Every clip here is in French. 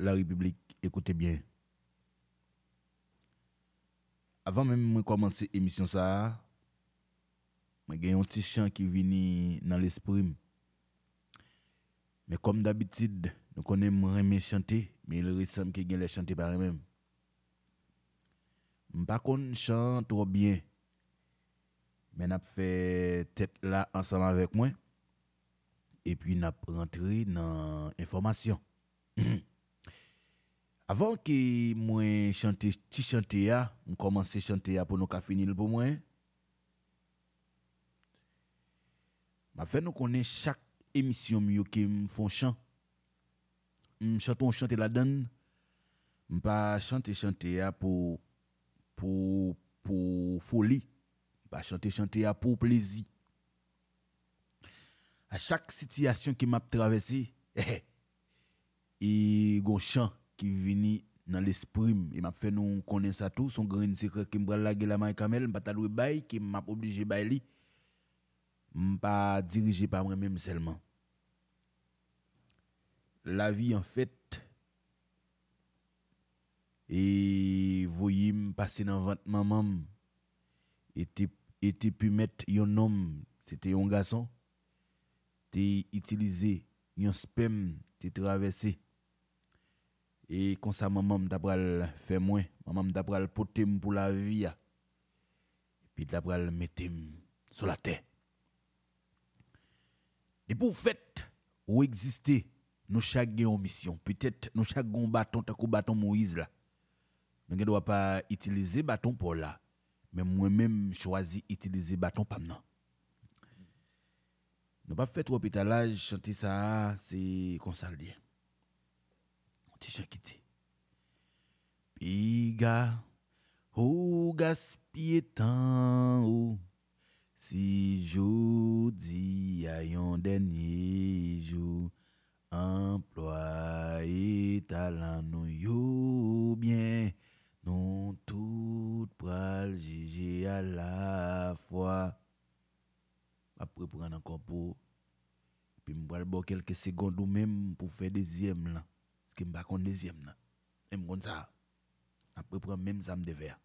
la République, écoutez bien. Avant même de commencer l'émission, ça, j'ai un petit chant qui vient dans l'esprit. Mais comme d'habitude, nous connaissons chanter, mais il ressemble que les chanter par eux-mêmes. Je ne chante trop bien. Mais nous fait tête là ensemble avec moi. Et puis n'a rentré dans l'information. Avant que moi chante ti chanter à, on à chanter à pour nous finir pour moi. M'a fait nous connaît chaque émission mieux que me font chant. chante on chante la donne. Me pas chanter chanter à pour pour pour folie. Pas chanter chanter à pour plaisir. À chaque situation qui m'a traversé, eh, et eh, gon qui vini dans l'esprit Il m'a fait nous connaître tout son grand secret qui me la la main m'a pas qui m'a obligé pas dirigé par moi-même seulement la vie en fait et voyez me passer dans votre maman était était pu mettre un homme c'était un garçon Tu utilisé un spam traversé et comme ça, maman m'a fait moins. Maman m'a porté pour la vie. Et puis m'a mettre sur la terre. Et pour faire ou exister, nous chacun en mission. Peut-être nous chacun bâton, tant bâton Moïse là. Nous ne devons pas utiliser bâton pour là. Mais moi-même, choisi utiliser bâton pas maintenant. Nous pas fait trop pétalage, chanter ça, c'est comme ça dire petit sais qui Piga, ou gaspille tant ou si di a yon dernier jour et talent nou yo bien non tout pral j'ai à la fois après pour encore pour puis bon quelques secondes ou même pour faire deuxième là que je ne deuxième. Nan. Et comme ça. Après, je même ça de verre.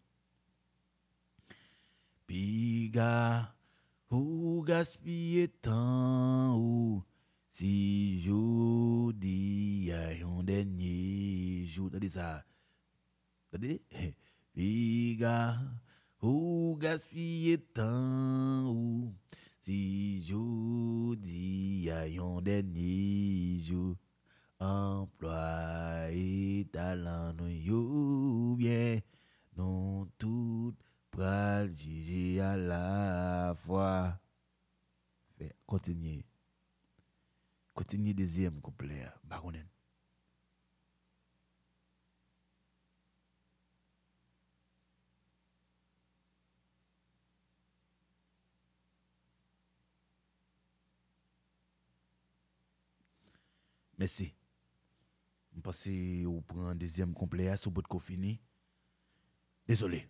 Piga, ou gaspille tant ou si jodi a un dernier jour. T'as dit ça? T'as dit? Piga, ou gaspille tant ou si jodi a un dernier jour employé talent nous bien nous tout pral à la fois Continuez. continuer continuer deuxième couplet baronen Merci passé au premier deuxième un deuxième complet, bout de fini. Désolé.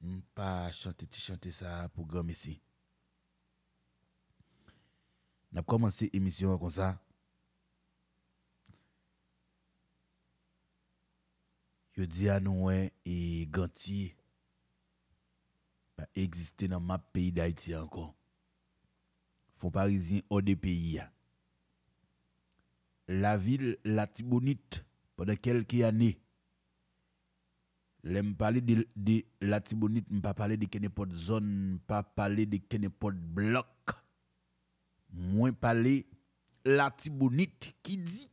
Je pas chanter, chanter ça pour grand ici. N'a commencé l'émission comme ça. Je dis à nous, hein, et Ganti, pas exister dans ma pays d'Haïti encore. pas parisien hors des pays. Hein la ville Latibonite pendant quelques années. Je parle de, de Latibonite, je ne parle de Kenepot zone, je ne parle de Kenepot bloc. Je parle Latibonite qui dit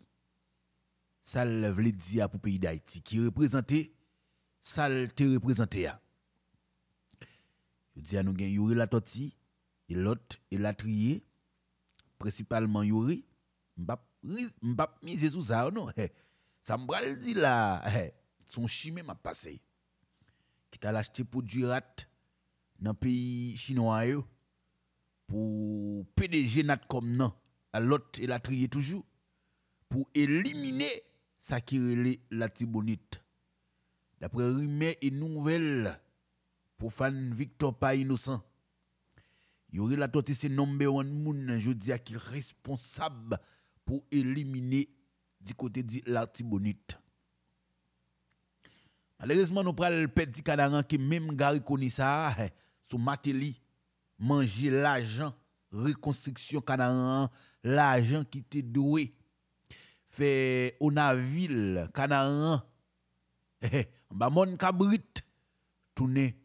ça veut dire pour le pays d'Haïti, qui représente ça te y'a Je dis à nous, Yuri Toti, et l'autre, et trier principalement Yuri, Mbap, pas misé sous ça non ça me dit là son chimé m'a passé qui t'a acheté pour du rat dans pays chinois pour PDG nat comme non à l'autre il a e trié toujours pour éliminer ça qui relait la tibonite d'après rumeur et nouvelle pour fan Victor pas innocent aurait la toti c'est number one moun à qui responsable pour éliminer du côté de l'artibonite. Malheureusement, nous prenons le petit canaran qui même Gary ça, hein, sous Matéli, manger l'argent, reconstruction canaran, l'argent qui était doué. Fait on a ville, canaran, va hein, mon cabrit, tourner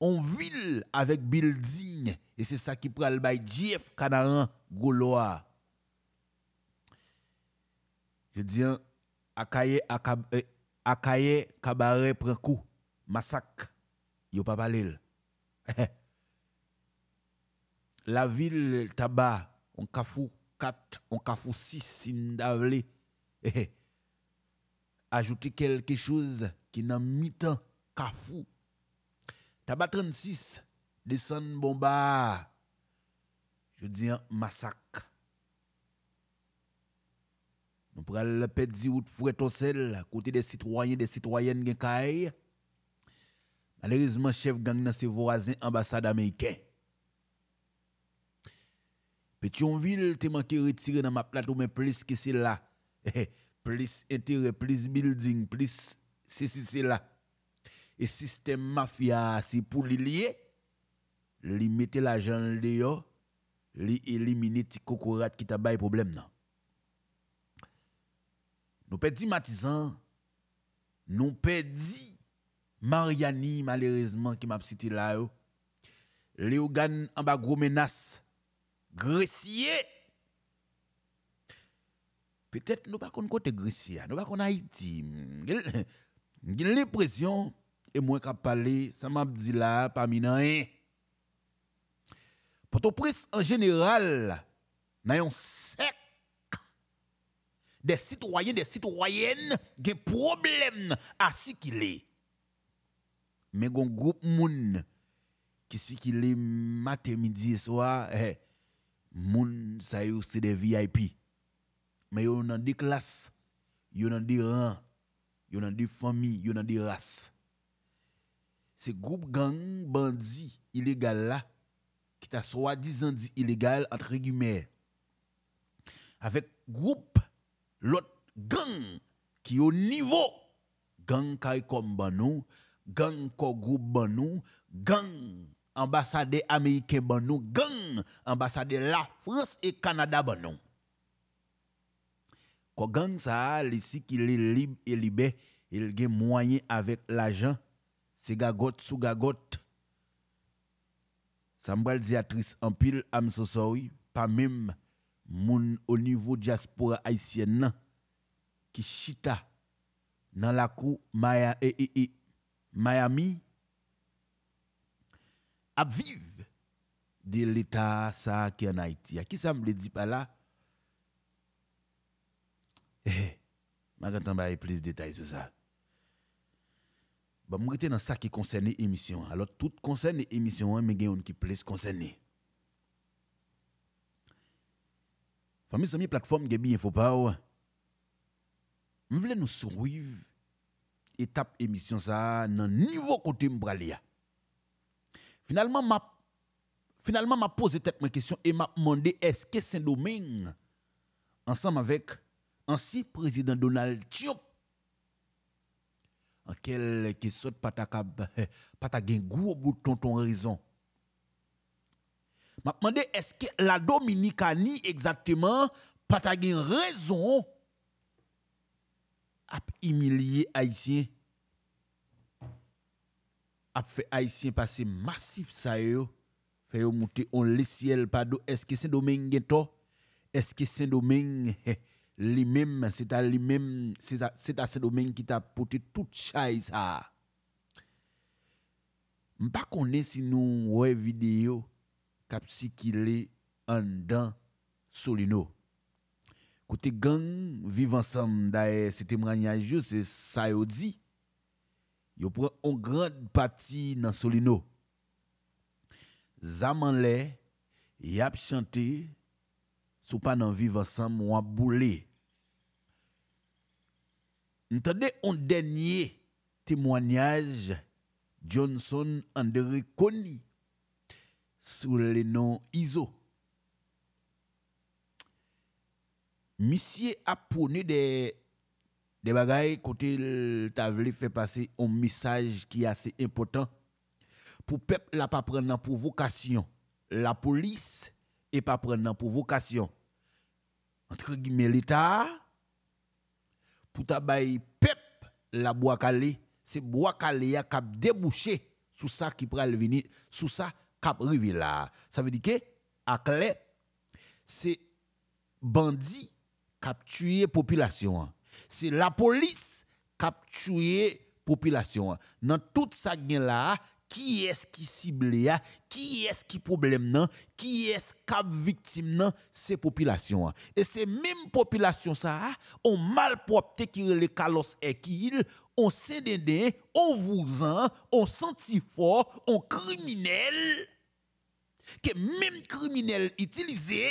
en ville avec building. Et c'est ça qui prend le bail Jeff Canaran Gaulois. Je dis, Akaye, eh, Akaye, Kabaret prend coup, massacre. Yo pas parlé. La ville, tabac, on kafou 4, on kafou 6, sindavle. Ajouter quelque chose qui n'a mitan kafou. Tabac 36, descend bomba. Je dis, massacre. Nous prenons le pédi ou à côté des citoyens, des citoyennes qui Malheureusement, chef gang dans ses voisins ambassade américain. Pétionville, t'es manqué retirer dans ma plateau, mais plus que c'est là. Eh, eh, plus intérêt, plus building, plus c'est si c'est là. Et système mafia, c'est pour les lier. Li de l'argent dehors, li éliminer les cocorat qui t'a bail problème. Non. Nous perdons Matizan, nous perdons Mariani, malheureusement, qui m'a cité là. Léogan en bas gros menace. Gressier. Peut-être nous pas qu'on côté Gressier, nous pas qu'on Haïti. J'ai l'impression, et moi qu'à parler, ça m'a dit là, parmi nous. Hein. Pour tout prince en général, nous un sec des citoyens, des citoyennes, des problèmes à ce qu'il est. Mais un groupe moun qui ce qu'il est matin, midi et soir, eh, moun ça c'est des VIP. Mais ils ont des classes, ils ont des rangs, ils ont des familles, ils ont des races. Ce groupe gang bandit illégal là qui t'a soi-disant dit illégal entre guillemets avec groupe l'autre gang qui est au niveau gang Kaikom banou, gang Kogou banou, gang ambassade américain banou, gang ambassade la France et Canada banou. Quand gang ça ici qui est libre et libéré, il gagne moyen avec l'argent, c'est gagote sous gagote. Ça me dit en pile, am sorry, pas même mon au niveau diaspora haïtienne qui chita dans la cour Maya, Miami à vivre de l'état ça qui en Haïti. Qui ça me le dit pas là Eh, je eh, plus de détails sur ça. Bon, je dans ça qui concerne l'émission. Alors, tout concerne l'émission, hein, mais il y a qui plus concerné. Fami zami platform Gebi Info pas. Je voulais nous suivre. étape émission ça nan niveau côté m'bralia. Finalement m'a finalement m'a posé tête ma question et m'a demandé est-ce que Saint-Domingue ensemble avec ainsi président Donald Trump en quel qui saute pas ta au bout de ton raison m'a demandé est-ce que la Dominicanie exactement pas raison à humilier haïtien a fait haïtien passer massif ça yo fait monter on le ciel pas est-ce que Saint-Domingue est-ce que Saint-Domingue eh, lui-même c'est à lui-même c'est à Saint-Domingue qui t'a porté toute chaise ça pas connaît si nous ouais vidéo Kapsikile en dans Solino. Côté gang, vivant ensemble, se témoignage yo, c'est ça yo dit. Yo prend une grande partie dans Solino. Zaman le, yap chanté, sou pas dans pas ensemble, ou a boulé. Entendez un dernier témoignage, Johnson Andere Connie sous le nom ISO. Monsieur a prôné des des bagailles côté t'a voulu passer un message qui est assez important pour peuple la pas prendre en provocation, la police et pas prendre en provocation. Entre guillemets l'état pour ta bail peuple la bois calé, c'est bois calé a cap déboucher sous ça qui pourrait venir, sous ça ça veut dire que, à clé, c'est bandit la population. C'est la police la population. Dans tout ça là, Ki es ki sible ya, ki es ki problem nan, ki es kap viktim nan se popilasyon an. E se menm popilasyon sa an, an malprop te kire le kalos ekil, an sedenen, an vouzan, an santifor, an kriminel. Ke menm kriminel itilize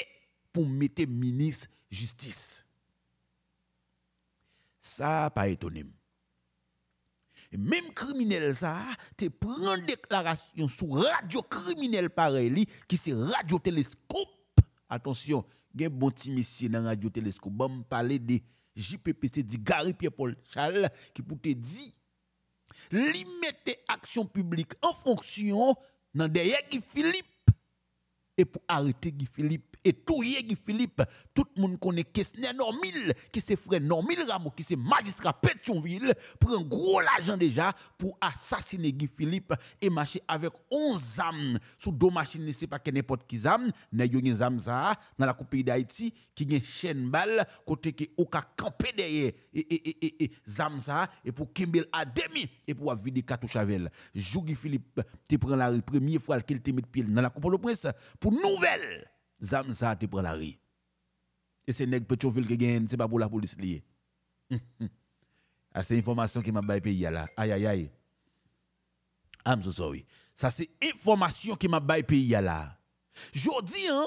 pou mete minis jistis. Sa pa etonim. Et même criminel ça, te prend déclaration sur radio criminel pareil qui c'est radio télescope. Attention, il y un bon petit monsieur dans radio télescope, bon parler de JPPC dit Gary Pierre-Paul Charles qui pour te dire li action publique en fonction dans derrière Guy Philippe et pour arrêter Guy Philippe et touyer Guy Philippe, tout le monde connaît Kessner Normil, qui c'est frère Normil Rameau, qui c'est magistrat Pétionville, prend gros l'argent déjà pour assassiner Guy Philippe et marcher avec 11 âmes sous deux machines, c'est pas n'importe qui âme, mais il y a dans la coupe d'Haïti qui a une chaîne balle, côté qui au cas campé derrière et, et, et, et, Zamza et pour Kimbel à demi et pour vider Katouchavel. Guy Philippe, tu prends la première fois qu'il te met pile dans la coupe de presse pour nouvelle zam ça te pour la rue. Et c'est nèg qui c'est pas pour la police lié. c'est hmm, hmm. information qui m'a bail pays Aïe aïe aïe. Ça c'est information qui m'a bail pays là. Jodi hein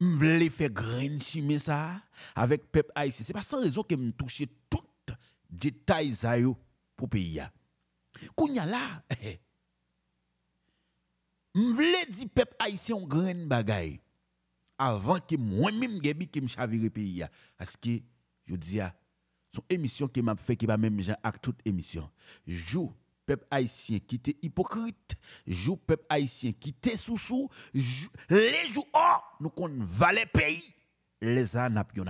m'vle faire grand chimé ça avec peuple Ce C'est pas sans raison que me toucher tout détail ayo pour pays là. Kounya là, M'vle di peuple haïtien grain bagay avant que moi-même gebi que me chavire pays parce que je dis son émission qui m'a fait qui va même gens toute émission. joue peuple haïtien qui était hypocrite, joue peuple haïtien qui était sous les jours oh, nous qu'on valait pays les anapions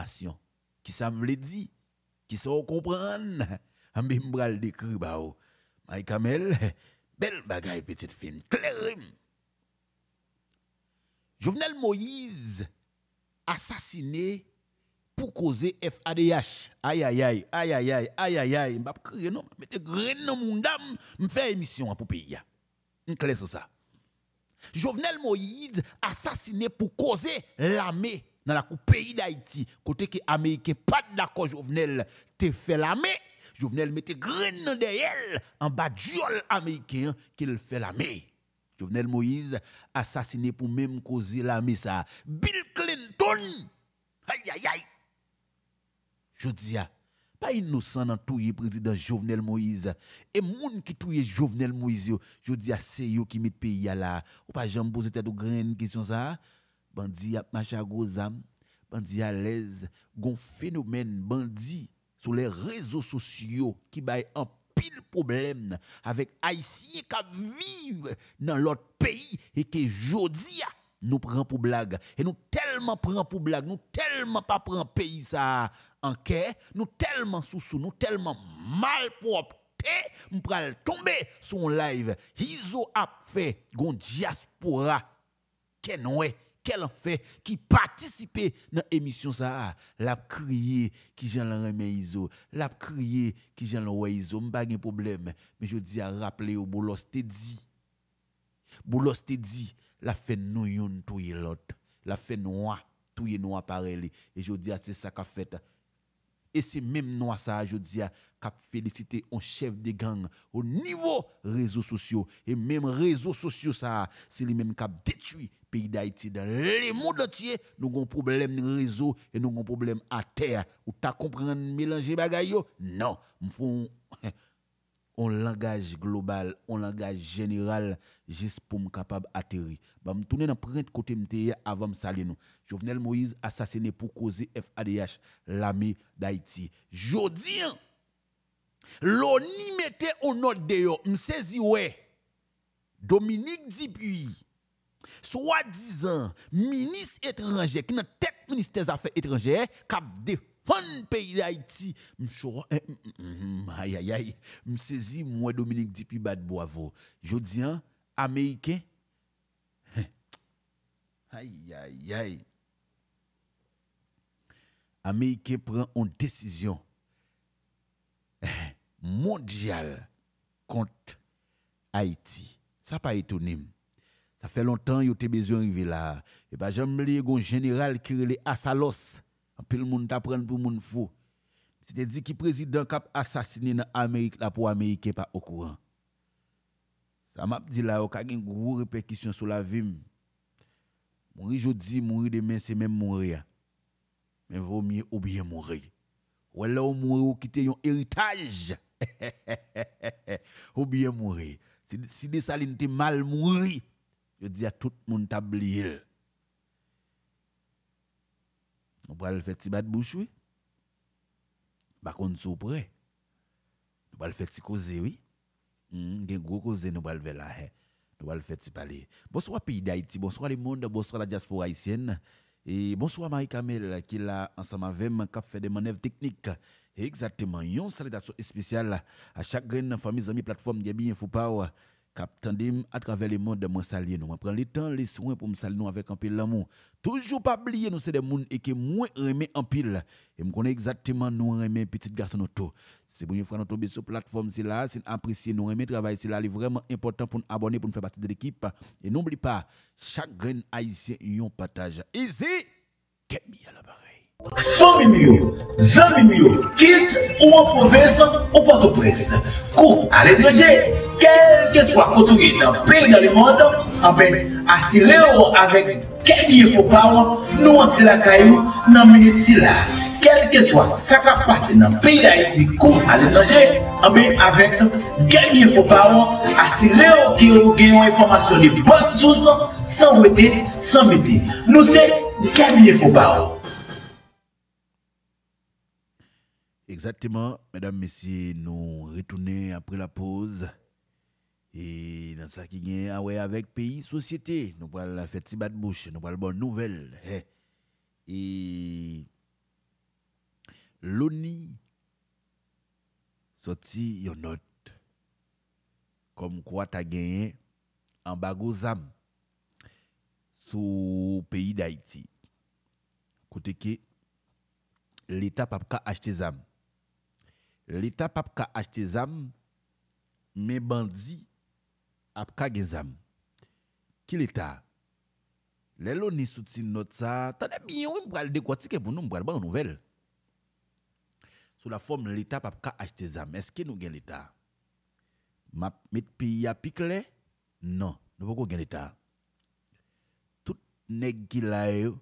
qui ça veut dit, qui ça comprendre ambim bao Kamel belle bagay petite fine Jovenel Moïse assassiné pour causer FADH. Aïe, aïe, aïe, aïe, aïe, aïe, aïe, aïe, aïe. M'bap crier non, mettez grain dans mon dame, émission pour pays. M'clé sur ça. Jovenel Moïse assassiné pour causer l'armée dans la pays d'Haïti. Côté que Américain pas d'accord Jovenel te fait l'armée. Jovenel mette de derrière en bas du américain qu'il fait l'armée. Jovenel Moïse, assassiné pour même causer l'armée ça. Bill Clinton, aïe aïe aïe. Je dis, pas innocent dans tout le président Jovenel Moïse. Et moun qui touye Jovenel Moïse, je dis, c'est yo qui met pays là. Ou pas j'en poser tête grand question ça. Bandi a Macha gros bandi à l'aise, gon phénomène bandi sur les réseaux sociaux qui baille en pile problème avec Haïtiens qui vivent dans l'autre pays et que jodi nous prenons pour blague. Et nous tellement prenons pour blague, nous tellement pas prenons pays ça en quai, nous tellement sous-sous, nous tellement mal propre nous pour tomber son live. Hizo a fait gon diaspora. Kenwe qu'elle fait, qui participait dans l'émission ça, l'a crié qui j'en remet iso, l'a crié qui j'en l'envoie iso, pas de problème. Mais je dis à rappeler au boulot te dit, boulot dit, la fait nous yon est l'autre, la fait noir, est noir pareil. Et je dis à c'est ça qu'a fait et c'est même nous, ça, je dis, qui féliciter un chef de gang au niveau réseaux sociaux. Et même réseaux sociaux, ça, c'est les mêmes cap détruit pays d'Haïti. Dans le monde entier, nous avons un problème de réseau et nous avons un problème à terre. Ou t'as compris, mélanger bagaille? Non. faut on langage global, on langage général, juste pour me capable atterrir. Bah, me tourner dans print côté m'te avant me saluer nous. Jovenel Moïse assassiné pour causer FADH, l'ami d'Haïti. Jodi, hein, l'ONI mettait au note yo, m'saisi ouais. Dominique Dibuy, soi-disant ministre étranger, qui n'a tête ministère des Affaires étrangères, cap de. Fon pays d'Haïti, Je aïe me moi Dominique Dipi Bad Je dis américain. Hein. Aïe aïe aïe. Américain prend une décision eh, mondiale contre Haïti. Ça pas étonnant. Ça fait longtemps vous avez besoin d'arriver là. Et pas J'aime bien le général qui est Assalos en pile monde t'apprend pour monde fou. cest dit dire qui président cap assassiné dans Amérique là pour Américain pas au courant. Ça m'a dit là, il y a une grosse répercussion sur la vie. Mourir aujourd'hui, mourir demain, c'est même mourir. Mais vaut mieux ou bien mourir. Ou alors mourir ou quitter un héritage. ou bien mourir. Si, si des salines mal mourir, je dis à tout le monde, t'as nous va le faire petit bat bouche, oui. Par contre, sous près. Nous va le faire petit causer, oui. Mm, gen gros causer, nous va le faire là. Nous va le faire petit parler. Bonsoir, pays d'Haïti. Bonsoir, le monde. Bonsoir, la diaspora haïtienne. Et bonsoir, Marie-Camille, qui là, ensemble avec moi, qui fait des manœuvres techniques. Exactement. Une salutation spéciale à chaque graine, famille, amis, plateforme, bien Info pa cap à travers le monde moi salier, nous prend le temps les soins pour me saluer avec un peu d'amour. toujours pas oublier nous c'est des gens et que moins remet en pile et me connais exactement nous remet petit garçon auto c'est première fois nous sur plateforme c'est là c'est apprécier nous remet travail c'est là c'est vraiment important pour nous abonner pour nous faire partie de l'équipe et n'oublie pas chaque grain haïtien un partage ici qu'est à la Fon mi mi yo, zan mi mi yo, kit, ou anpoves, ou pato pres. Kou aletreje, kel ke swa koutou ki nan peyi nan limon, anbe asire yo avèk kemiye fopawo, nou antre la kayo nan meni tsi la. Kel ke swa sakapase nan peyi la iti, kou aletreje, anbe avèk kemiye fopawo, asire yo ki yo genyo informasyon li batous, sanbe de, sanbe de. Nou se kemiye fopawo. Exactement, mesdames, messieurs, nous retournons après la pause. Et dans ce qui vient ah ouais, avec pays, société, nous parlons faire petit bouche, nous parlons bonne nouvelle. Hein. Et l'ONI sorti une note comme quoi tu as gagné en bagozam sur pays d'Haïti. Côté que l'État n'a pas acheter ZAM. Lita pa apka ashte zam, me bandzi apka gen zam. Ki lita? Lelo ni sotsin notsa, tanè mi yon mbwale dekwati ke mbwale mbwale mbwale nouvel. Sou la form lita pa apka ashte zam, eske nou gen lita? Ma mit piya pikle? Non, nou poko gen lita. Tout negilayou,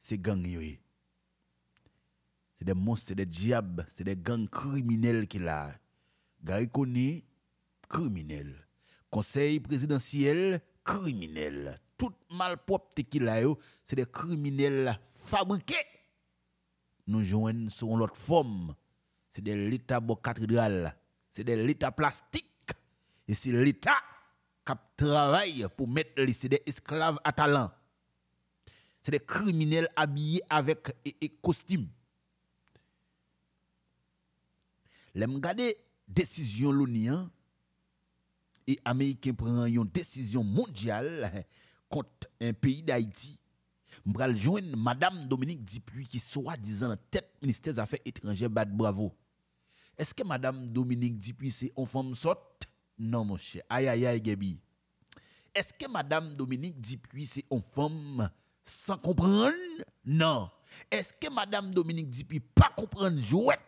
se gang yoye. C'est des monstres, c'est des diables, c'est des gangs criminels qu'il a. Gary connu, criminel. Conseil présidentiel, criminel. Tout malpropre qu'il a, c'est des criminels fabriqués. Nous jouons sur notre forme. C'est de l'État cathédrale. C'est de l'État plastique. Et c'est l'État qui travaille pour mettre les des esclaves à talent. C'est des criminels habillés avec et, et costumes. Les regarder décision l'ONU et américain prennent une décision mondiale contre un pays d'Haïti. M'bral joindre madame Dominique Dupuis qui soit disant tête ministère des affaires étrangères bad bravo. Est-ce que madame Dominique Dupuis est en femme sorte Non mon cher. Aïe aïe aïe Gabi. Est-ce que madame Dominique Dupuis est en femme sans comprendre Non. Est-ce que madame Dominique Dupuis pas comprendre jouette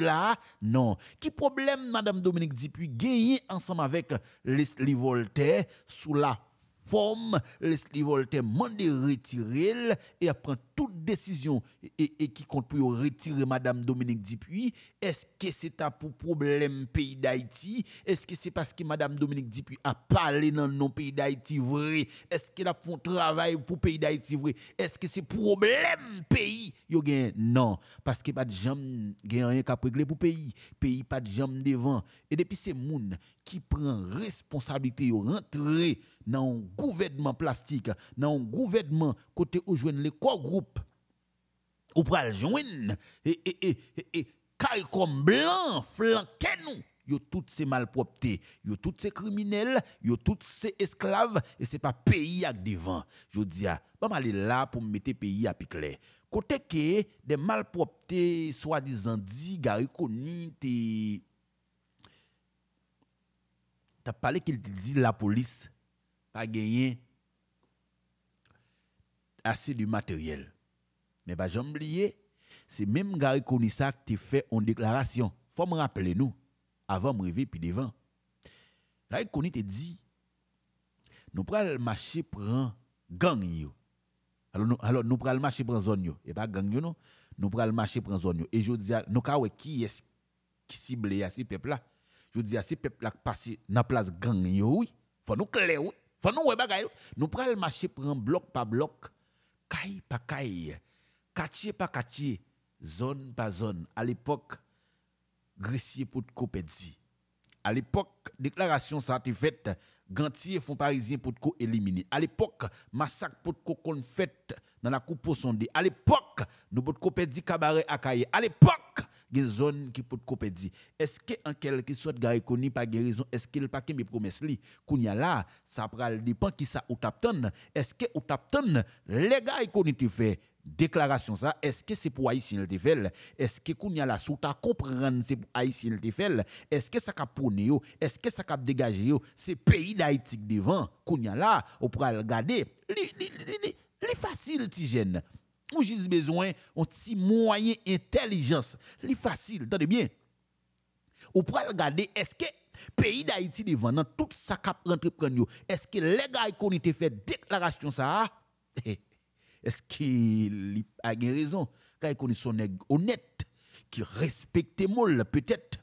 là Non. Qui problème, Madame Dominique Dupuis, gagner ensemble avec Leslie Voltaire sous la forme Leslie Voltaire m'a retiré et après toute décision et, qui compte pour retirer Madame Dominique Dupuis, est-ce que c'est pour problème pays d'Haïti? Est-ce que c'est parce que Madame Dominique Dupuis a parlé dans le pays d'Haïti vrai? Est-ce qu'elle a fait un travail pour pays d'Haïti vrai? Est-ce que c'est problème pays? Yo Non, parce que pas de jam rien qu'à régler pour pays. Pays pas de jambes devant. Et depuis ces moun qui prend responsabilité yo rentrer dans un gouvernement plastique, dans un gouvernement côté où les quoi groupes ou pral joindre et et et et comme blanc flanqué nous yo toutes ces y yo toutes ces criminels yo toutes ces esclaves et c'est pas pays avec devant je dis ah pas aller là pour mettre pays à picler côté que des malproptés, soi-disant dit gariconi te, t'as parlé qu'il dit la police pas gagné assez du matériel mais bah, j'ai c'est même Gary Konissa qui fait une déclaration. faut me rappeler nous, avant de réveiller, puis devant. Gary Konissa te dit, nous prenons le marché pour un gang Alors nous, alors nous prenons le marché prend zone yo. Et pas gang non, nous prenons le marché prend zone yo. Et je dis, nous avons qui est qui cible à ces peuples là. Je dis à ces peuples là passent dans la place gang yo oui. Faut nous clair, oui. Faut nous ouais bagay. Nous prenons le marché pour un bloc par bloc, caille par caille quartier par quartier, zone par zone. À l'époque, Grissier pour Copedzi. À l'époque, déclaration ça a été faite, Gantier font parisien pour ko éliminer. À l'époque, massacre pour ko qu'on fait dans la coupe sondé. À l'époque, nous pour Copedzi cabaret à cahier. À l'époque, des zone qui pour Copedzi. Est-ce que en quelque sorte gare Koni par guérison, est-ce qu'il pas pake mes promesses y a là, ça pral dépend qui ça ou tapton? Est-ce que ou tapton les gars Koni te fait déclaration ça est-ce que c'est pour haïtien le TFL est-ce que kounya la sous ta comprendre c'est pour haïtien le TFL est-ce que ça cap pone est-ce que ça cap dégager yo c'est pays d'Haïti devant kounya là on pourra le garder. Les facile ti jeune Ou juste besoin on petit moyen intelligence li facile attendez bien on pourra regarder est-ce que pays d'Haïti devant dans tout ça cap entreprendre est-ce que les gars qui ont fait déclaration ça eh, est-ce qu'il a raison Quand il connaît son honnête, qui respecte mol peut-être,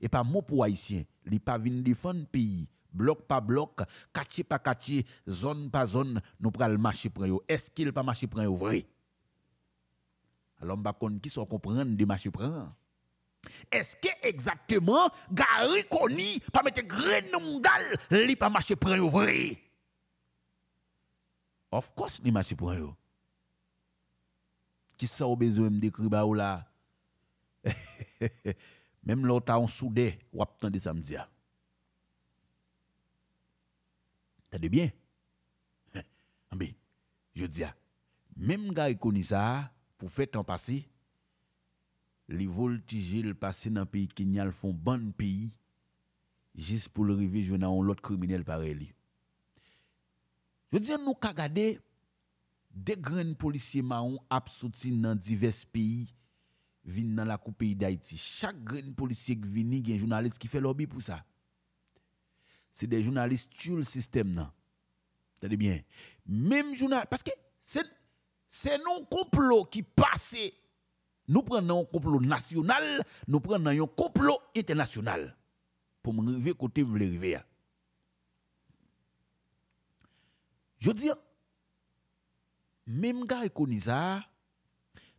et pas moi pour Haïtien. Il n'est pas venu défendre le pays. Bloc par bloc, quartier par quartier, zone par zone, nous prenons le marché pour eux. Est-ce qu'il pas marché pour eux vrai Alors, on qui sont comprendre le marché pour Est-ce que exactement, Gary Koni, pas le Grenongal, il pas marché pour eux vrai Of course, pas marché pour eux qui ça au besoin de décrire bah, ou là même l'autre a on soudé ou attendez samedi ah. T'as bien hein? mais je dis ah. même gars connaissent ça pour faire temps passé les voltiger le passé dans pays Kenya font bon pays juste pour le arriver je n'ai un autre criminel pareil je dis nous ka des grands policiers marrons absoutis dans divers pays viennent dans la coupe pays d'Haïti. Chaque grand policier qui vient, il y a un journaliste qui fait lobby pour ça. C'est des journalistes qui tuent le système. T'as bien. Même journal. Parce que c'est, c'est nos complots qui passent. Nous prenons un complot national, nous prenons un complot international. Pour me arriver côté, vous arriver. Je veux dire, même gars comme ça,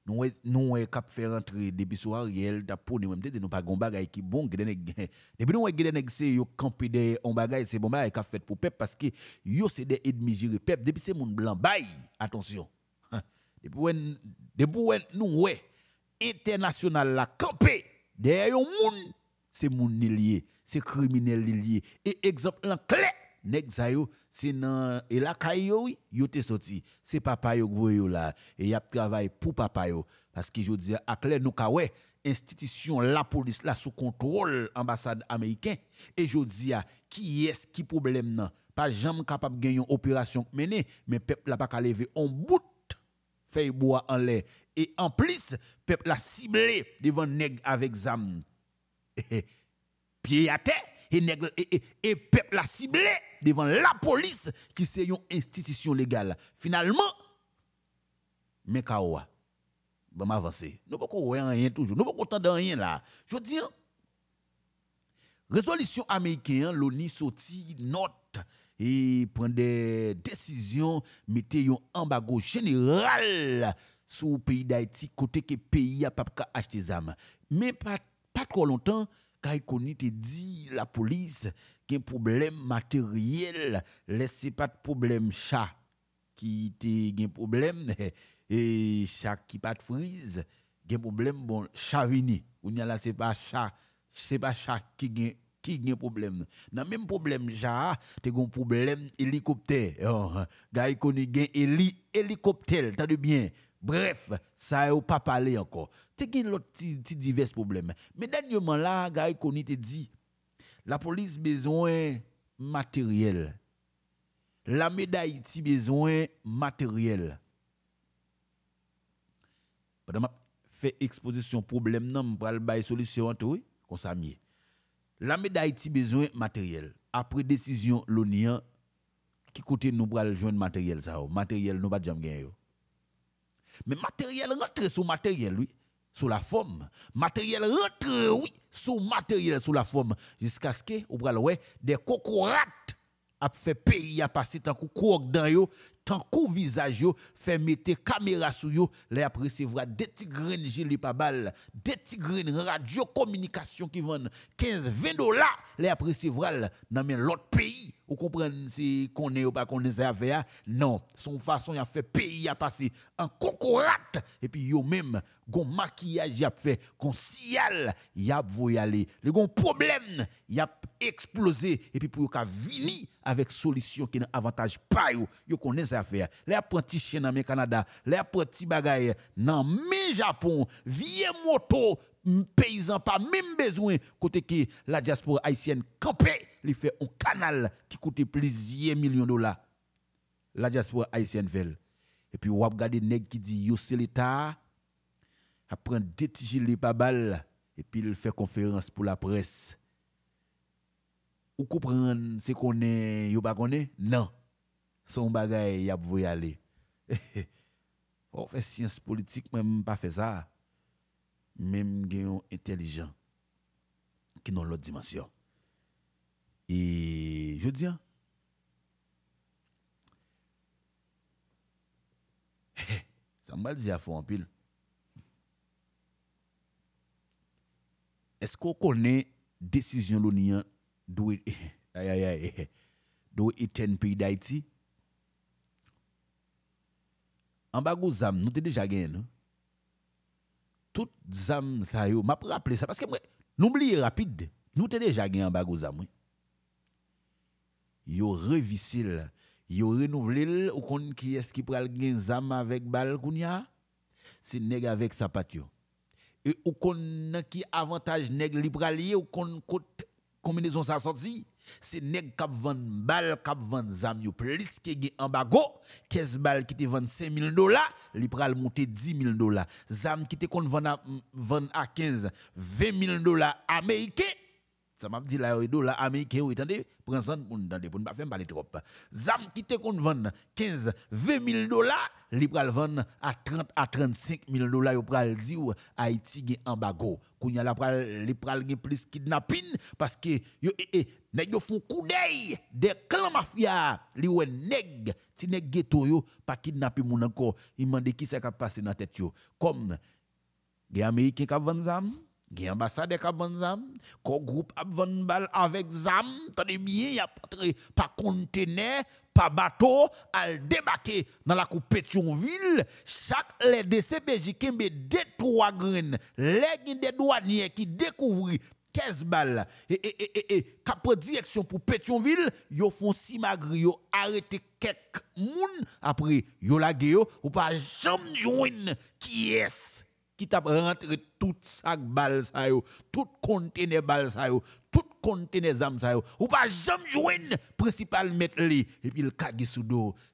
nous nous cap faire rentrer depuis soir Ariel t'a poni même nous pas gon qui bon depuis nous nèg c'est yo camper des on c'est bon fait pour peuple parce que c'est des ennemis peuple depuis c'est monde blanc bail attention depuis depuis nous international la camper derrière un monde c'est mon lié c'est criminel lié et exemple clé nèg zayo yo c'est et la kayo yo soti sorti c'est papa yo voyou là et y a travail pour papa yo parce que je dis à clair nous ka institution la police la sous contrôle ambassade américaine et je dis à qui est qui problème nan pas jamais capable gagner opération mener mais peuple n'a pas qu'à lever en bout feuille bois en l'air et en plus peuple a ciblé devant nèg avec zam pied à terre et, et, peuple la ciblé devant la police qui c'est une institution légale. Finalement, mais kawa, ben avancer. Nous pas rien rien toujours, nous pas content rien là. Je dis résolution américaine, l'ONU sorti note et prend des décisions, mettez un embargo général sur le pays d'Haïti côté que pays a pas acheter des armes. Mais pas pas trop longtemps Kay Koni te dit la police qu'un problème matériel, laissez pas de problème chat qui te un problème et chat qui pas de frise, un problème bon chat venu. On y a là c'est pas chat, c'est pas chat qui gagne qui gen problème nan même problème ja te un problème hélicoptère oh, gars koni hélicoptère t'as de bien Bref, ça n'a pas parlé encore. C'est qu'il l'autre petit divers problème. Mais dernièrement, là, Gary Koni te dit, la police besoin matériel. La médaille besoin matériel. Pendant fait exposition problème, non, je vais solution, oui, tout, ça La médaille besoin matériel. Après décision, l'ONIA, qui côté nous pour le matériel, ça, matériel, nous pas gagner. Mais matériel rentre sous matériel, oui, sous la forme. Matériel rentre, oui, sous matériel, sous la forme. Jusqu'à ce que, au le des cocorates a fait pays à passer tant coup dans yo tankou visage yo, fait mettre caméra sur yo, les après recevoir des tigres gilet pas des tigres radio communication qui vendent 15 20 dollars, les après non dans l'autre pays. Vous comprenez si qu'on est ou pas qu'on est affaire hein? Non, son façon il a fait pays a passé en cocorate et puis yo même gon maquillage a fait gon ciel, y a aller Le gon problème il a explosé et puis pour yo ka vini avec solution qui n'a avantage pas yo, yo connaît à faire. Les apprentis chien dans le Canada, les apprentis bagaille dans le Japon, vieux moto, paysan pas même besoin côté que la diaspora haïtienne campé, il fait un canal qui coûte plusieurs millions de dollars. La diaspora haïtienne veut. Et puis, on regarde nèg qui dit yo c'est l'État, apprend des gilets pas balle, et puis il fait conférence pour la presse. vous comprenez ce qu'on est, yo pas Non son bagay y a pour y aller. Faut faire science politique, même pas faire ça. Même gens intelligent qui dans l'autre dimension. Et je dis, hein. ça m'a dit à fond en pile. Est-ce qu'on connaît décision l'union hein, doit aïe aïe pays d'Haïti? en bas de zam, nous t'es déjà gagné. Tout zam ça yo, m'a rappelé ça parce que n'oubliez rapide, nous t'es déjà gagné en bas de zam. Yo revisil, yo renouvelé ou kon qui est-ce qui pral gagner zam avec bal C'est nèg avec sa patio. Et ou kon qui avantage nèg li pral lié ou kon Combinaison ça sorti? Se neg kapvan bal, kapvan zam yo Plis kege ambago Kez bal kite 25 000 dola Li pral moute 10 000 dola Zam kite kon 20 a 15 20 000 dola ameike ça m'a dit la rideau la américain oui attendez prends ça pour nous pour ne pas faire parler trop zam qui te qu'on vend 15 20 000 dollars li pral vendre à 30 à 35 000 dollars yo pral dire Haïti gen embargo kounya la pral li pral gen plus kidnapping parce que yo eh, eh, nèg yo font coup d'œil des clans mafia li wè nèg ti nèg ghetto yo pas kidnapper moun encore il dit qui s'est passé passe dans tête yo comme les américains qui vendent zam Gen ambassade qui ko groupe bal avec zam, de bien, y a pas conteneur, pas bateau, al débarquer dans la coupe Pétionville, chaque les DCPJ qui met trois graines, les des douaniers qui découvrent 15 balles et cap direction pour Pétionville, yo font si magri yo quelques moun après yo la ou pas jamais qui est qui t'a rentré tout sac balle ça yo, tout conteneur balle ça yo, tout conteneur zam ça yo. Ou pas jamais joindre principal mettre li et puis le kagi sous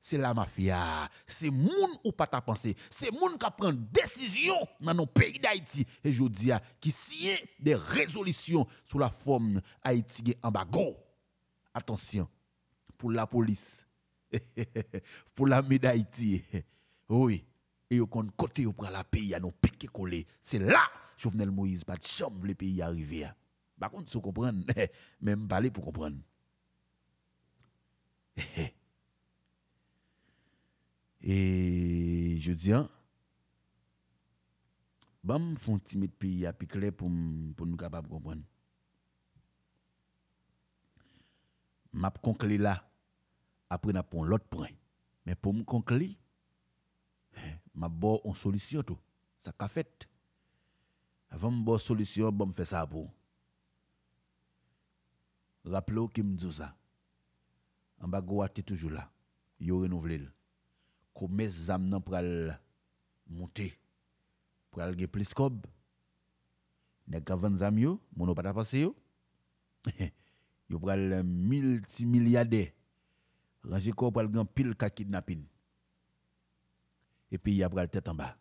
c'est la mafia. C'est moun ou pas ta penser c'est moun qui prend décision dans nos pays d'Haïti et je dis qui signe des résolutions sous la forme Haïti bagot. Attention pour la police. pour la d'Haïti. Oui et au côté on prend la pays a nos piques coller c'est là Jovenel Moïse pas chambre le pays arrivé hein. par contre tu comprendre même parler pour comprendre et je dis bon hein, me font timide pays à piquer pour pour nous capable comprendre m'a conclure là après n'a pas l'autre point mais pour me conclure hein, Ma bo on solisyon tou. Sa ka fèt. Avèm bo solisyon, bom fè sa apou. Rapple ou ki mdouza. Mba gwo ati toujou la. Yo renouvlel. Kou mes zam nan pral moutè. Pral ge pliskob. Ne gavan zam yo. Mouno pata pase yo. Yo pral mil ti milyade. Ranjikop pral gen pil kakid napin. et puis il y a le tête en bas.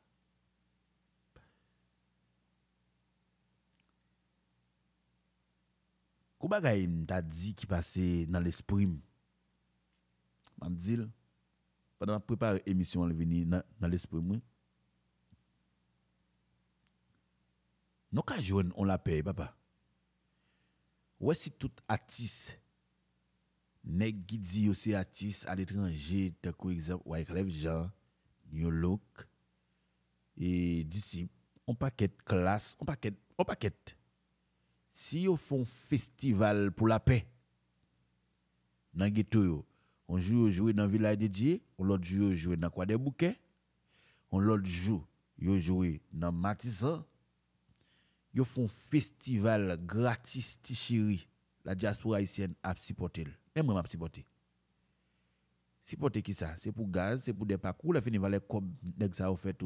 Kouba Gaïm t'a dit qui passait dans l'esprit. Je me dis, pendant que je prépare l'émission, venir dans l'esprit. Nous avons on la paye, papa. Ouais, si tout artiste, nest qui dit aussi artiste à l'étranger, t'as quoi exemple, ou avec Jean, yon Look, et disciples, on paquette classe, on paquette, on paquette. Si on font festival pour la paix, nan le yo, on joue jouer dans village de Dieu, on l'autre joue jouer dans quoi des bouquets, on l'autre joue jouer dans matisan ils font festival gratis Tichiri. La diaspora haïtienne a supporté. Même moi, m'a supporté c'est pour qui ça C'est pour gaz, c'est pour des parcours. La fin, il va les comme ça au fait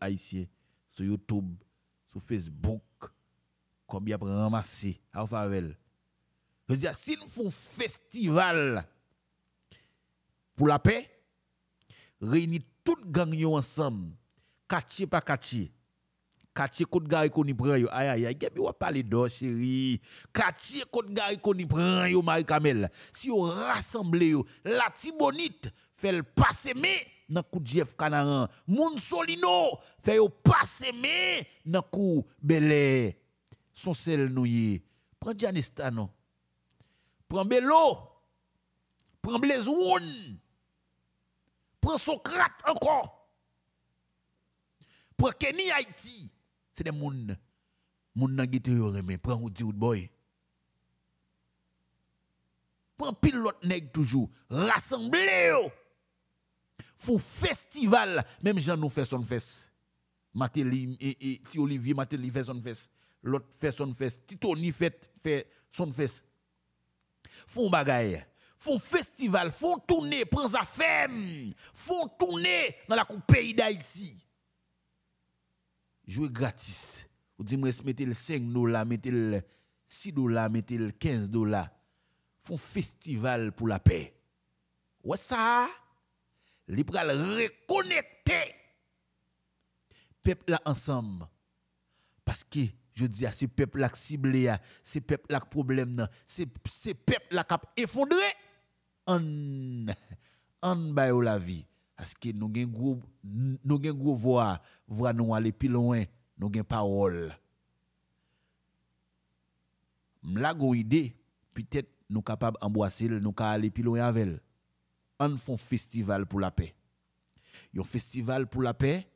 haïtien, sur YouTube, sur Facebook, comme il a ramassé à Je veux dire, si nous un festival pour la paix, réunir toute gang ensemble, quartier par quartier, Katye kote gari koni pran yo. Ayayay, gebe wap pale do, cheri. Katye kote gari koni pran yo, Mari Kamel. Si yo rassemble yo, la ti bonit, fel paseme, nan ku Jeff Kanaran. Moun solino, fel yo paseme, nan ku Belay. Son sel nou ye. Pren Djanestan, no. Pren Belou. Pren Blaise Woun. Pren Sokrat, anko. Pren Kenny Aiti. C'est des moun. Moun nan gite Prends ou di boy. Prends pile l'autre nèg toujours. Rassemblez yo. Fou festival. Même Jean nous fait son fest. Matéli et, et, ti Olivier Matéli fait son fest. L'autre fait son fest. Titoni fait, fait son fest. Faut bagaille Faut festival, Faut tourner, prends femme, Faut tourner dans la coupe pays d'Haïti jouer gratis. Ou dit, moi le 5 dollars, mettez 6 dollars, mettez 15 dollars. Font festival pour la paix. Ou ça? Les pral reconnecter peuple ensemble. Parce que je dis à ce peuple là ciblé, ce peuple là problème problèmes. ce peuple là qui effondré en en la vie. Parce que nous avons gros, nous avons gros voix, nous aller plus loin, nous avons parole. M'la go idée, peut-être nous capables d'embrasser, nous ka aller plus loin avec On fait un festival pour la paix. Un festival pour la paix,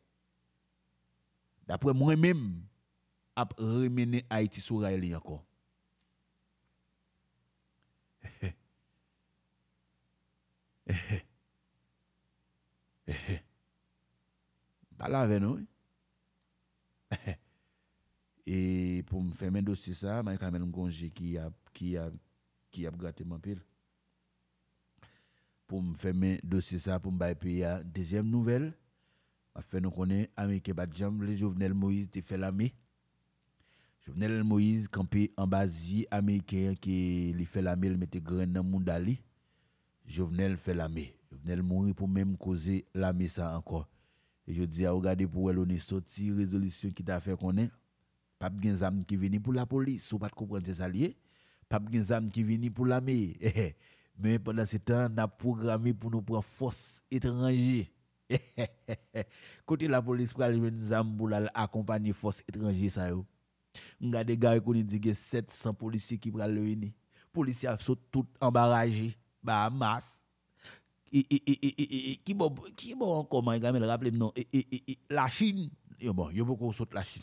d'après moi-même, a remener Haïti sur Raël encore. Eh, eh. Parle avec nous. Et pour me faire un dossier, ça, je quand même congé qui a, qui a, qui a gratté mon pile. Pour me faire un dossier, ça, pour me payer deuxième nouvelle. Je fait nous connaître Américain Badjam, le Jovenel Moïse, tu fait l'ami. Jovenel Moïse, campé en basie américain qui fait l'ami, il mettait grain dans le monde Jovenel fait l'ami viens de mourir pour même causer la ça encore. Et je dis, regardez pour elle, on est sorti, résolution qui t'a fait qu'on est. Pas de gens qui viennent pour la police, ou pas de comprendre ses alliés. Pas de gens qui viennent pour l'armée. Mais pendant ce temps, on a programmé pour nous prendre force étrangère. Côté la police pour aller nous pour accompagner force étrangère ça yo. On a des gars qui dit que 700 policiers qui prennent le Policiers sont tous embarrassés. Bah, masse qui bon qui bon comment il gamel rappelez non la Chine yo bon yo beaucoup saute la Chine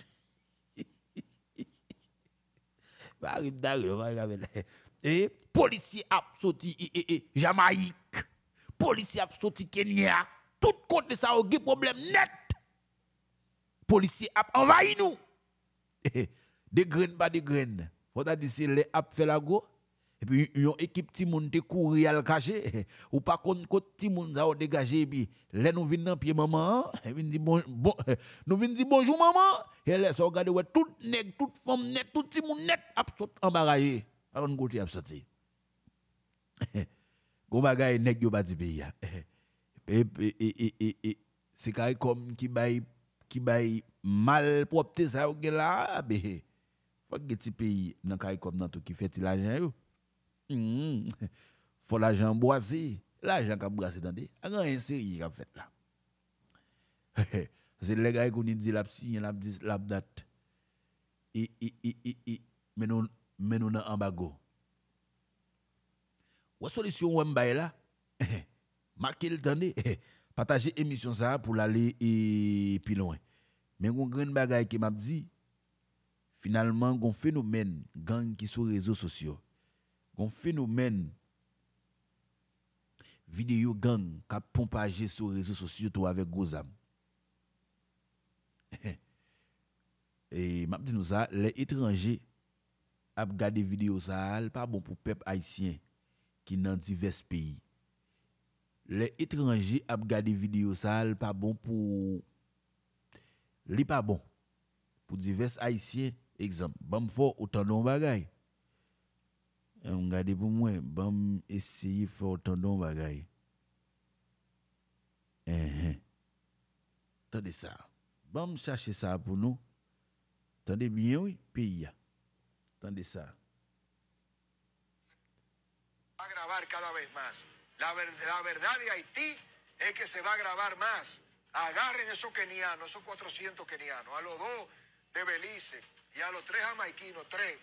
Marim Daryl va gamel et policier a sorti Jamaïque policier a sorti Kenya tout compte de ça aucun problème net policier a envahi nous des graines pas des graines faut dire c'est les a fait la go epi yon ekip ti moun te kouri al kache, ou pa kon kote ti moun za ou degaje bi, le nou vin nan piye maman, nou vin di bonjou maman, e le sa ou gade we tout neg, tout fom net, tout ti moun net, ap sot ambaraje, akon kote ap sote. Gouba gaye neg yon bazi beya, se kari kom ki bay mal propte sa ou gela, fok geti peyi nan kari kom nan tou ki feti l'ajen yo, Mm. Faut l'argent boisé. l'agent qui a brassé, a Rien série qui a fait là. C'est les gars qui dit la signe, la la date. Et, et, et, et, mais nous, mais nous, dans Ou solution ou m'baye là? Marquez le Partagez émission ça pour aller et eh, plus loin. Mais une grande bagaille qui m'a dit, finalement, un phénomène gang qui sur les réseaux sociaux un phénomène vidéo gang qui a pompagé sur les réseaux sociaux avec Gozam. Et m'a dit nous les étrangers a regardé vidéo ça, pas bon pour peuple haïtien qui dans divers pays. Les étrangers a regardé vidéo ça, pas bon pour li pas bon pour divers haïtiens exemple, bon faut autant de bagaille. un gade pou mwen, bam essayer fè otan don bagay. Ehe. Tande sa. Bam chache sa pou nou. Tande bien wè, bien, Tande sa. Va a grabar cada vez más. La, verdad de Haití es que se va a grabar más. Agarren esos kenianos, esos 400 kenianos, a los dos de Belice y a los tres jamaiquinos, tres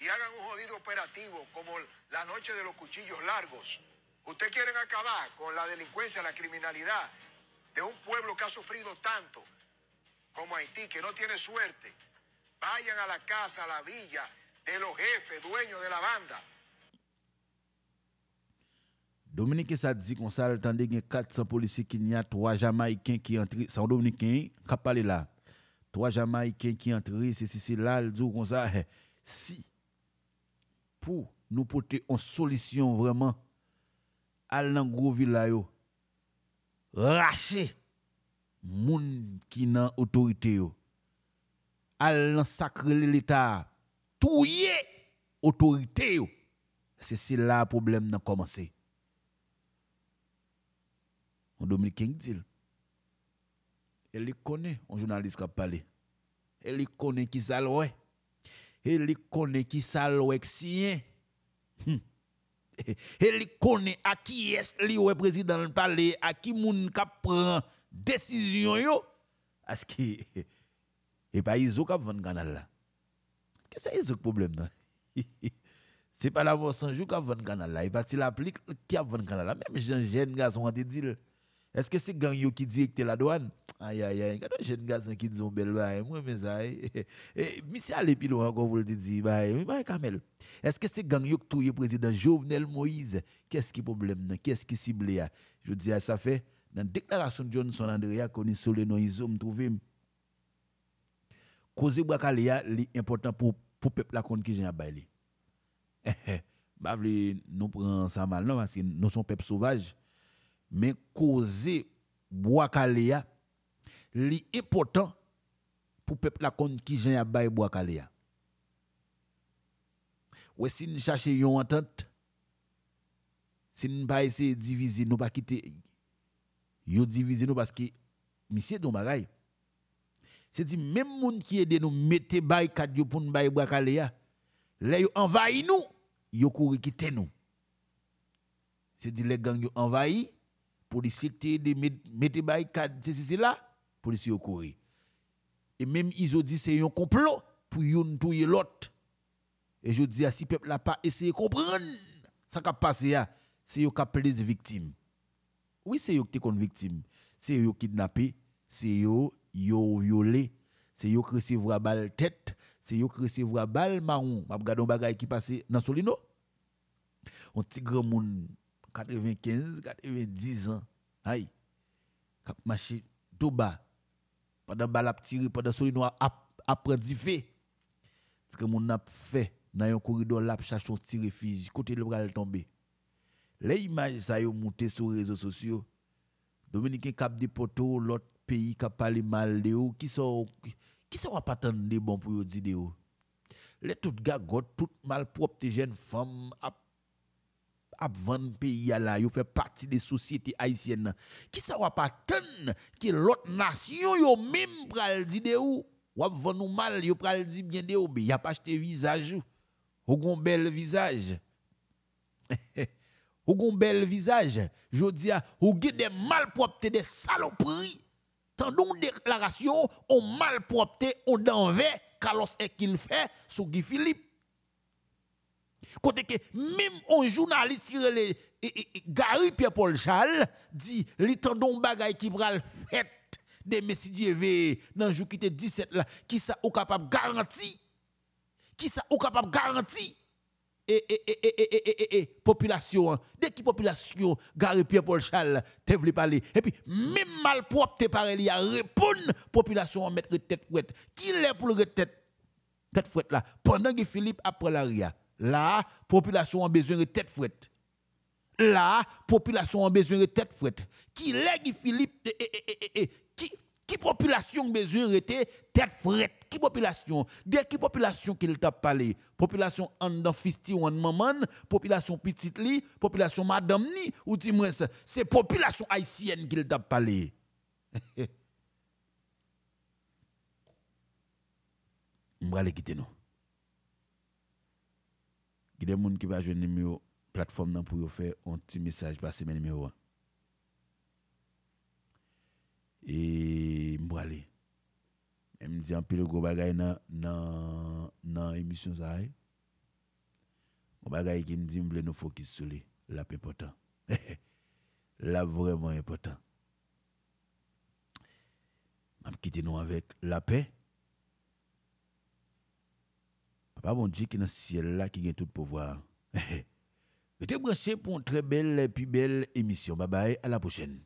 y hagan un jodido operativo como la noche de los cuchillos largos. Ustedes quieren acabar con la delincuencia, la criminalidad de un pueblo que ha sufrido tanto como Haití, que no tiene suerte. Vayan a la casa, a la villa de los jefes, dueños de la banda. Dominique Sadzi kon sa tan gen 400 policías, ki ni a 3 jamaicanos ki entri, san Dominique? kap pale la. 3 jamaicanos ki entri, se si se la, el zou kon sa, si pour nous porter une solution vraiment à dans gros village racher moun qui nan autorité yo à sacrer l'état touyer autorité yo c'est cela là problème n'a commencé on king dit elle connaît un journaliste qui a parlé elle connaît qui ça et il connaît qui ça l'ouexien. Et il connaît à qui est le président le palais, à qui moun cap prend décision yo. Parce que, et pas Izo kap vendre canal là. Que c'est Izo problème là? c'est pas la mort sans jour kap vendre canal là. Et pas si l'applique qui a vendre canal là. Même jeune garçon, on te dit est-ce que c'est gang qui directe la douane Aïe, aïe, aïe. Quand un jeune garçon qui dit un bel bail, moi, eh, mais ça. Et Monsieur allez plus loin encore, vous le dites, bail, bail, Kamel. Est-ce que c'est gang qui touille le président Jovenel Moïse Qu'est-ce qui problème Qu'est-ce qui cible Je dis ah, ça fait, dans la déclaration de Johnson Andrea, qu'on est sur le noïso, me trouve. Cause Bakalia, c'est important pour le peuple qui vient à bail. Bah, nous prenons ça mal, non, parce que nous sommes peuple sauvage. men koze Bwakalea, li epotan pou pep lakon ki jen ya bay Bwakalea. Ouè, si n chache yon atent, si n pa ese divize nou pa kite, yon divize nou paske misye don bagay. Se di men moun ki ede nou mete bay kat yo pou n bay Bwakalea, le yo anvay nou, yo kouri kite nou. Se di le gang yo anvayi, policiers qui étaient mettez bail cadre c'est là policiers au Corée. et même ils ont dit c'est un complot pour yon tuer l'autre et je dis à ah, si peuple là pas essayé de comprendre ça qui a passé ah, c'est eux qui les victimes oui c'est eux qui sont victimes c'est eux kidnappés c'est eux yo violé c'est eux qui recevront balle tête c'est eux qui recevront balle marron m'a regarder un bagage qui passé dans Solino un petit grand monde 95, 90 ans, aïe, cap marché tout bas, pendant balap a tiré, pendant solide noir après du Ce que mon a fait dans un corridor là, cherche un fusil. côté le bras tombé. Les images ça yo monté sur les réseaux sociaux. Dominique, cap des poteaux, l'autre pays qui parlé mal de ou qui sont qui sont pas attendre bon pour dire de Les toutes gagotes, toutes malpropres jeunes femmes avant van pays là, yo fait partie des sociétés haïtiennes. Qui ça va pas tenir que l'autre nation yo même pral dit de ou? Ou nous mal, yo pral dit bien de ou, mais ben, y a pas visage ou. gon bel visage. ou gon bel visage. Jodi a, ou gen des malpropreté, des saloperies. Tandon déclaration, ou malpropreté, ou d'envers, Carlos et qu'il fait, sous Guy Philippe. Côté que même un journaliste qui est Gary Pierre-Paul Chal dit l'étendon bagay qui pral fête des messieurs dans le jour qui était 17 là, qui ça au capable garantir, qui ça au capable garantir et, et, et, et, population, hein. dès que population, Gary Pierre-Paul Chal, te voulu parler. Et puis, même malpropre, te parle, il a répondre population en mettre tête fouette. Qui l'est pour le tête tête fouette là? Pendant que Philippe après Ria Là, population a besoin de tête fouette. Là, population a besoin de tête fouette. Qui lègue Philippe eh, qui qui population besoin de tête fouette Qui population De qui population qu'il t'a parlé Population en dans fisti ou en maman, population petite li, population madame ni ou dis moi c'est population haïtienne qu'il t'a parlé. aller quitter nous. Il y a des gens qui va jouer numéro plateforme pour faire un petit message passer mes numéro. Et je aller. Elle me dit un peu le e gros bagaille dans l'émission. Ça, mon bagaille qui me dit que nous focus sur lui. Là, c'est important. là, vraiment important. Je vais quitter nous avec la paix pas bon Dieu que dans ciel là qui a tout le pouvoir. te remercie pour une très belle et plus belle émission. Bye bye, à la prochaine.